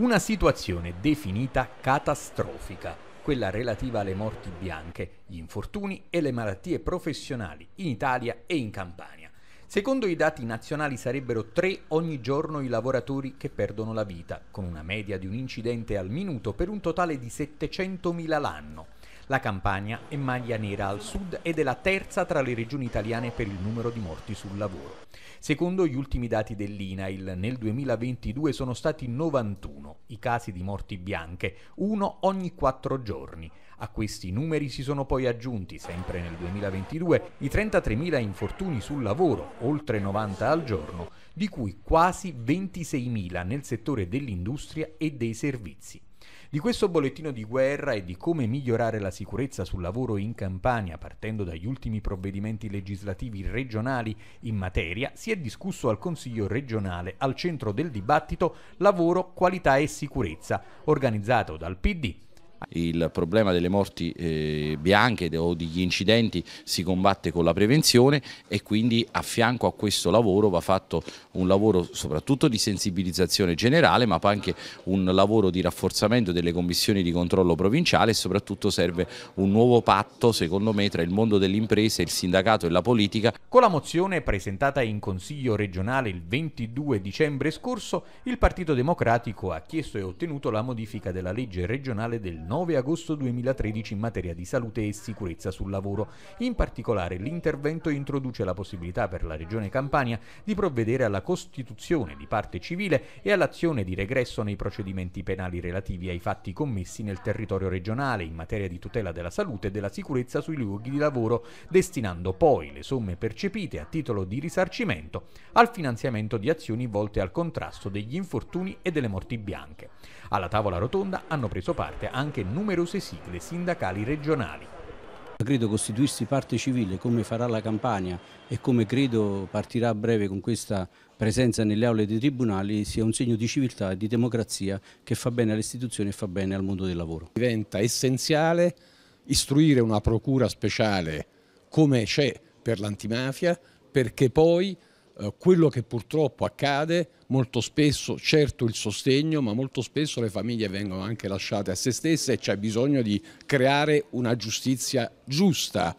Una situazione definita catastrofica, quella relativa alle morti bianche, gli infortuni e le malattie professionali in Italia e in Campania. Secondo i dati nazionali sarebbero tre ogni giorno i lavoratori che perdono la vita, con una media di un incidente al minuto per un totale di 700.000 l'anno. La Campania è maglia nera al sud ed è la terza tra le regioni italiane per il numero di morti sul lavoro. Secondo gli ultimi dati dell'INAIL, nel 2022 sono stati 91 i casi di morti bianche, uno ogni quattro giorni. A questi numeri si sono poi aggiunti, sempre nel 2022, i 33.000 infortuni sul lavoro, oltre 90 al giorno, di cui quasi 26.000 nel settore dell'industria e dei servizi. Di questo bollettino di guerra e di come migliorare la sicurezza sul lavoro in Campania partendo dagli ultimi provvedimenti legislativi regionali in materia si è discusso al Consiglio regionale al centro del dibattito Lavoro, qualità e sicurezza, organizzato dal PD il problema delle morti eh, bianche o degli incidenti si combatte con la prevenzione e quindi a fianco a questo lavoro va fatto un lavoro soprattutto di sensibilizzazione generale ma anche un lavoro di rafforzamento delle commissioni di controllo provinciale e soprattutto serve un nuovo patto secondo me tra il mondo dell'impresa, il sindacato e la politica. Con la mozione presentata in Consiglio regionale il 22 dicembre scorso il Partito Democratico ha chiesto e ottenuto la modifica della legge regionale del 9 agosto 2013 in materia di salute e sicurezza sul lavoro. In particolare l'intervento introduce la possibilità per la Regione Campania di provvedere alla costituzione di parte civile e all'azione di regresso nei procedimenti penali relativi ai fatti commessi nel territorio regionale in materia di tutela della salute e della sicurezza sui luoghi di lavoro, destinando poi le somme percepite a titolo di risarcimento al finanziamento di azioni volte al contrasto degli infortuni e delle morti bianche. Alla tavola rotonda hanno preso parte anche anche numerose sigle sindacali regionali. Credo costituirsi parte civile come farà la campagna e come credo partirà a breve con questa presenza nelle aule dei tribunali sia un segno di civiltà e di democrazia che fa bene alle istituzioni e fa bene al mondo del lavoro. Diventa essenziale istruire una procura speciale come c'è per l'antimafia perché poi eh, quello che purtroppo accade, molto spesso, certo il sostegno, ma molto spesso le famiglie vengono anche lasciate a se stesse e c'è bisogno di creare una giustizia giusta.